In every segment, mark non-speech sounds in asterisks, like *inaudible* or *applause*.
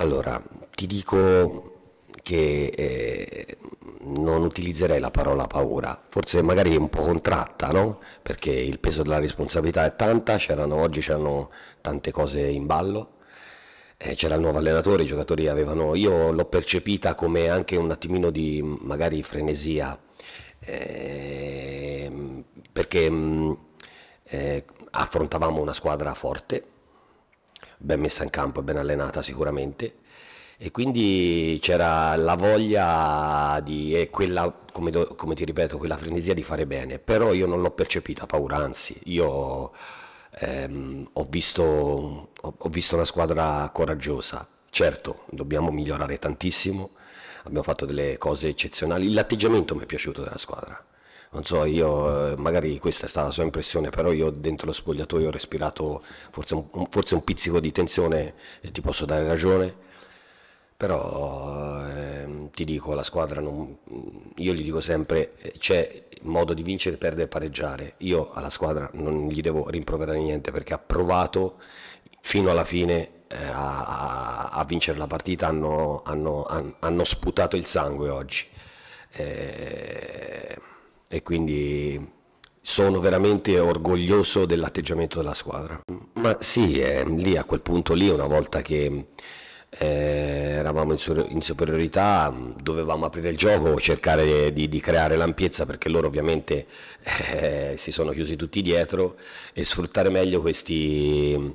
Allora, ti dico che eh, non utilizzerei la parola paura, forse magari un po' contratta, no? Perché il peso della responsabilità è tanta, c'erano, oggi c'erano tante cose in ballo, eh, c'era il nuovo allenatore, i giocatori avevano, io l'ho percepita come anche un attimino di magari frenesia, eh, perché mm, eh, affrontavamo una squadra forte, ben messa in campo e ben allenata sicuramente e quindi c'era la voglia di, e quella, come, do, come, ti ripeto, quella frenesia di fare bene, però io non l'ho percepita paura, anzi io ehm, ho, visto, ho, ho visto una squadra coraggiosa, certo dobbiamo migliorare tantissimo, abbiamo fatto delle cose eccezionali, l'atteggiamento mi è piaciuto della squadra non so, io eh, magari questa è stata la sua impressione, però io dentro lo spogliatoio ho respirato forse un, forse un pizzico di tensione e ti posso dare ragione, però eh, ti dico, la squadra, non, mm, io gli dico sempre, eh, c'è modo di vincere, perdere e pareggiare, io alla squadra non gli devo rimproverare niente perché ha provato fino alla fine eh, a, a, a, vincere la partita hanno, hanno, hanno, sputato il sangue oggi. Eh, e quindi sono veramente orgoglioso dell'atteggiamento della squadra. Ma sì, eh, lì a quel punto lì, una volta che eh, eravamo in, in, superiorità, dovevamo aprire il gioco, cercare di, di creare l'ampiezza perché loro ovviamente eh, si sono chiusi tutti dietro e sfruttare meglio questi,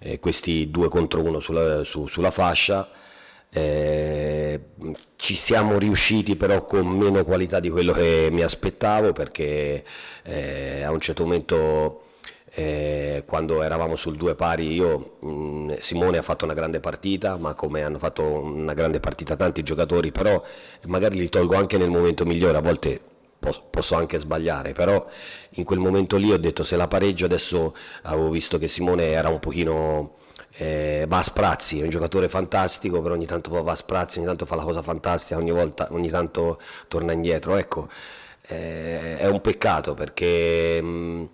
eh, questi due contro uno sulla, su, sulla fascia eh, ci siamo riusciti però con meno qualità di quello che mi aspettavo perché eh, a un certo momento eh, quando eravamo sul due pari io, mh, Simone ha fatto una grande partita ma come hanno fatto una grande partita tanti giocatori però magari li tolgo anche nel momento migliore a volte posso, anche sbagliare, però in quel momento lì ho detto se la pareggio adesso avevo visto che Simone era un pochino eh, va a sprazzi, è un giocatore fantastico, però ogni tanto va a sprazzi, ogni tanto fa la cosa fantastica, ogni, volta, ogni tanto torna indietro. Ecco, eh, è un peccato perché... Mh, mm,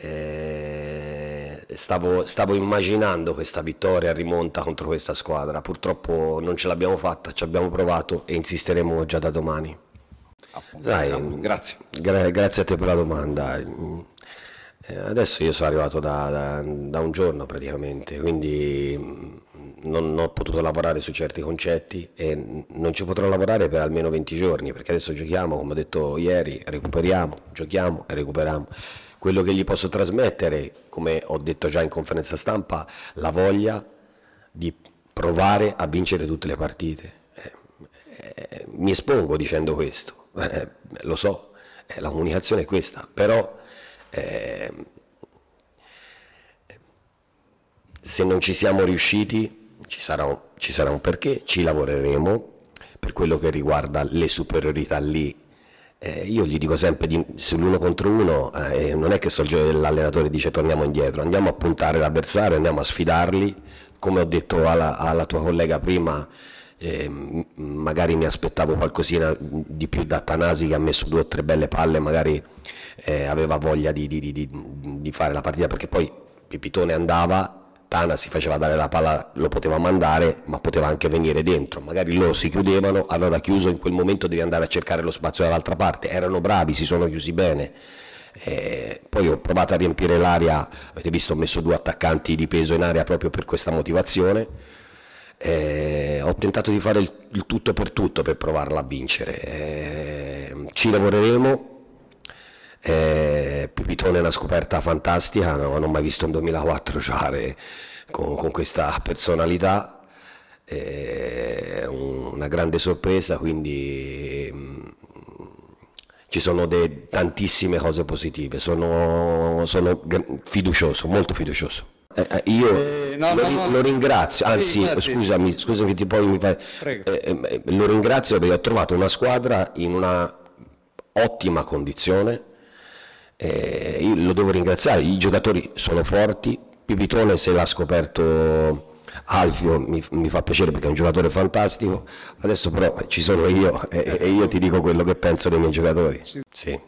eh, stavo, stavo, immaginando questa vittoria rimonta contro questa squadra. Purtroppo non ce l'abbiamo fatta, ci abbiamo provato e insisteremo già da domani. Appunto, Dai, grazie. Gra grazie a te per la domanda. Eh, adesso io sono arrivato da, da, da un giorno praticamente, quindi mm, non, non ho potuto lavorare su certi concetti e non ci potrò lavorare per almeno 20 giorni, perché adesso giochiamo, come ho detto ieri, recuperiamo, giochiamo e recuperiamo quello che gli posso trasmettere, come ho detto già in conferenza stampa, la voglia di provare a vincere tutte le partite. Eh, eh, mi espongo dicendo questo, *laughs* lo so, la comunicazione è questa, però eh, se non ci siamo riusciti ci sarà, un, ci sarà un perché, ci lavoreremo per quello che riguarda le superiorità lì eh, io gli dico sempre di, sull'uno contro uno, eh, non è che so, l'allenatore dice torniamo indietro, andiamo a puntare l'avversario, andiamo a sfidarli, come ho detto alla, alla tua collega prima, eh, magari mi aspettavo qualcosina di più da Tanasi che ha messo due o tre belle palle, magari eh, aveva voglia di, di, di, di, fare la partita perché poi Pipitone andava, Tana si faceva dare la palla, lo poteva mandare ma poteva anche venire dentro, magari loro si chiudevano, allora chiuso in quel momento devi andare a cercare lo spazio dall'altra parte, erano bravi, si sono chiusi bene. Eh, poi ho provato a riempire l'aria, avete visto ho messo due attaccanti di peso in aria proprio per questa motivazione eh, ho tentato di fare il, il, tutto per tutto per provarla a vincere. Eh, ci lavoreremo. Eh, Pipitone è una scoperta fantastica, non ho mai visto un 2004 giocare con, con questa personalità. È eh, una grande sorpresa, quindi mm, ci sono de, tantissime cose positive, sono, sono fiducioso, molto fiducioso eh, io eh, no, lo, no, no. lo, ringrazio, anzi sì, scusami, scusami che poi mi fai... Eh, eh, eh, lo ringrazio perché ho trovato una squadra in una ottima condizione, eh, io lo devo ringraziare, i giocatori sono forti, Pipitone se l'ha scoperto... Alfio mi, mi, fa piacere perché è un giocatore fantastico, adesso però ci sono io e, e io ti dico quello che penso dei miei giocatori. Sì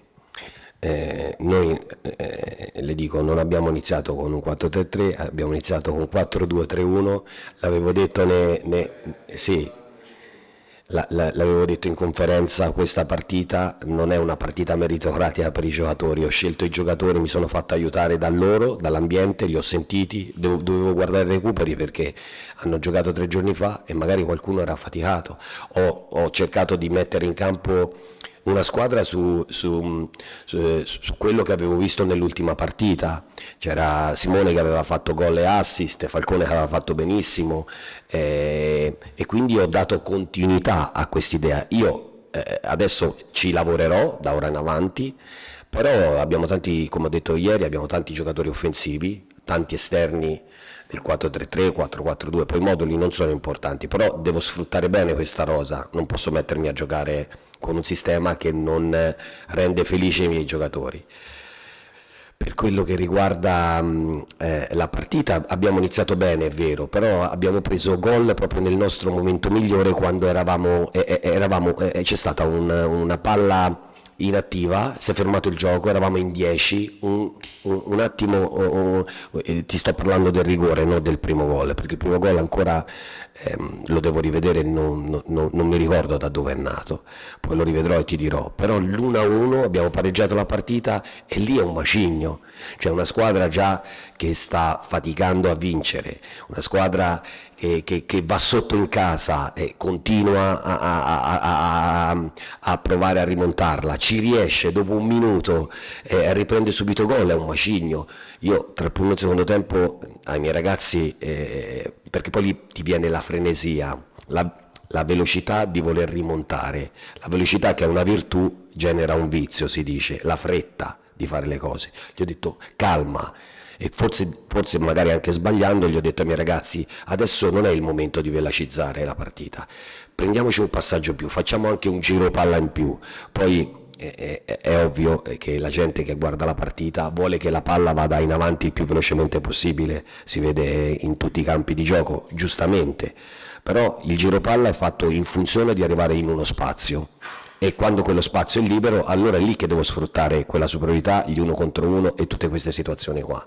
eh, noi eh, le dico non abbiamo iniziato con un 4-3-3, abbiamo iniziato con 4-2-3-1, l'avevo detto, ne, ne, sì, la, la, l'avevo detto in conferenza, questa partita non è una partita meritocratica per i giocatori, ho scelto i giocatori, mi sono fatto aiutare da loro, dall'ambiente, li ho sentiti, dovevo, dovevo guardare i recuperi perché hanno giocato tre giorni fa e magari qualcuno era affaticato, ho, ho cercato di mettere in campo una squadra su, su, su, su, quello che avevo visto nell'ultima partita. C'era Simone che aveva fatto gol e assist, Falcone che aveva fatto benissimo eh, e quindi ho dato continuità a quest'idea. Io eh, adesso ci lavorerò da ora in avanti, però abbiamo tanti, come ho detto ieri, abbiamo tanti giocatori offensivi tanti esterni del 4-3-3, 4-4-2, poi i moduli non sono importanti, però devo sfruttare bene questa rosa, non posso mettermi a giocare con un sistema che non rende felici i miei giocatori. Per quello che riguarda mm, eh, la partita abbiamo iniziato bene, è vero, però abbiamo preso gol proprio nel nostro momento migliore quando eravamo, eh, eh eravamo eh, eh, c'è stata un, una palla inattiva, si è fermato il gioco, eravamo in 10, un, un, un attimo, un, eh, ti sto parlando del rigore, non del primo gol, perché il primo gol ancora ehm, lo devo rivedere, non, non, non, mi ricordo da dove è nato, poi lo rivedrò e ti dirò, però l'1-1 abbiamo pareggiato la partita e lì è un macigno, cioè una squadra già che sta faticando a vincere, una squadra che, che, che, va sotto in casa e continua a, a, a, a, provare a rimontarla, ci riesce dopo un minuto eh, riprende subito gol, è un macigno. Io tra il primo e il secondo tempo ai miei ragazzi, eh, perché poi lì ti viene la frenesia, la, la velocità di voler rimontare, la velocità che è una virtù genera un vizio, si dice, la fretta di fare le cose. Gli ho detto calma e forse, forse magari anche sbagliando gli ho detto ai miei ragazzi adesso non è il momento di velocizzare la partita, prendiamoci un passaggio più, facciamo anche un giro palla in più, poi è, è, è, ovvio eh, che la gente che guarda la partita vuole che la palla vada in avanti il più velocemente possibile, si vede in tutti i campi di gioco, giustamente, però il giro palla è fatto in funzione di arrivare in uno spazio e quando quello spazio è libero allora è lì che devo sfruttare quella superiorità, gli uno contro uno e tutte queste situazioni qua.